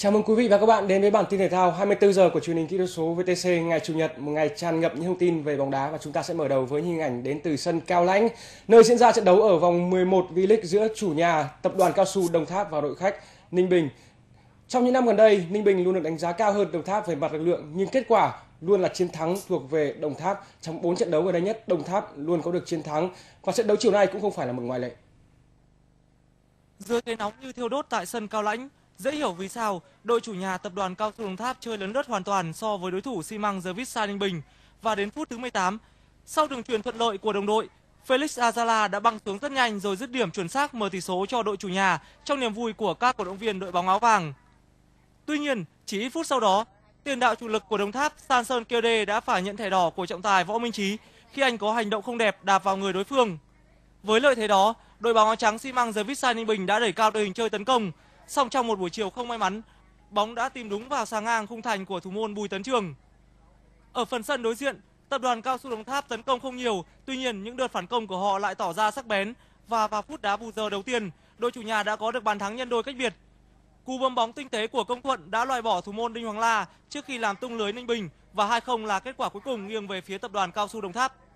Chào mừng quý vị và các bạn đến với bản tin thể thao 24 giờ của truyền hình kỹ thuật số VTC ngày chủ nhật, một ngày tràn ngập những thông tin về bóng đá và chúng ta sẽ mở đầu với hình ảnh đến từ sân Cao Lãnh, nơi diễn ra trận đấu ở vòng 11 V-League giữa chủ nhà Tập đoàn Cao su Đồng Tháp và đội khách Ninh Bình. Trong những năm gần đây, Ninh Bình luôn được đánh giá cao hơn Đồng Tháp về mặt lực lượng, nhưng kết quả luôn là chiến thắng thuộc về Đồng Tháp. Trong 4 trận đấu gần đây nhất, Đồng Tháp luôn có được chiến thắng và trận đấu chiều nay cũng không phải là một ngoại lệ. Dưới cái nóng như thiêu đốt tại sân Cao Lãnh, Dễ hiểu vì sao đội chủ nhà tập đoàn Cao su Đồng Tháp chơi lấn lướt hoàn toàn so với đối thủ xi măng The Ninh Bình và đến phút thứ 18, sau đường truyền thuận lợi của đồng đội, Felix Azala đã băng xuống rất nhanh rồi dứt điểm chuẩn xác mở tỷ số cho đội chủ nhà trong niềm vui của các cổ động viên đội bóng áo vàng. Tuy nhiên, chỉ ít phút sau đó, tiền đạo chủ lực của Đồng Tháp Sanson Kiode đã phải nhận thẻ đỏ của trọng tài Võ Minh Chí khi anh có hành động không đẹp đạp vào người đối phương. Với lợi thế đó, đội bóng áo trắng xi măng The Ninh Bình đã đẩy cao đội hình chơi tấn công Song trong một buổi chiều không may mắn, bóng đã tìm đúng vào sáng ngang khung thành của thủ môn Bùi Tấn Trường. Ở phần sân đối diện, tập đoàn Cao su Đồng Tháp tấn công không nhiều, tuy nhiên những đợt phản công của họ lại tỏ ra sắc bén và vào phút đá bù giờ đầu tiên, đội chủ nhà đã có được bàn thắng nhân đôi cách biệt. Cú bấm bóng tinh tế của Công Thuận đã loại bỏ thủ môn Đinh Hoàng La trước khi làm tung lưới Ninh Bình và 2-0 là kết quả cuối cùng nghiêng về phía tập đoàn Cao su Đồng Tháp.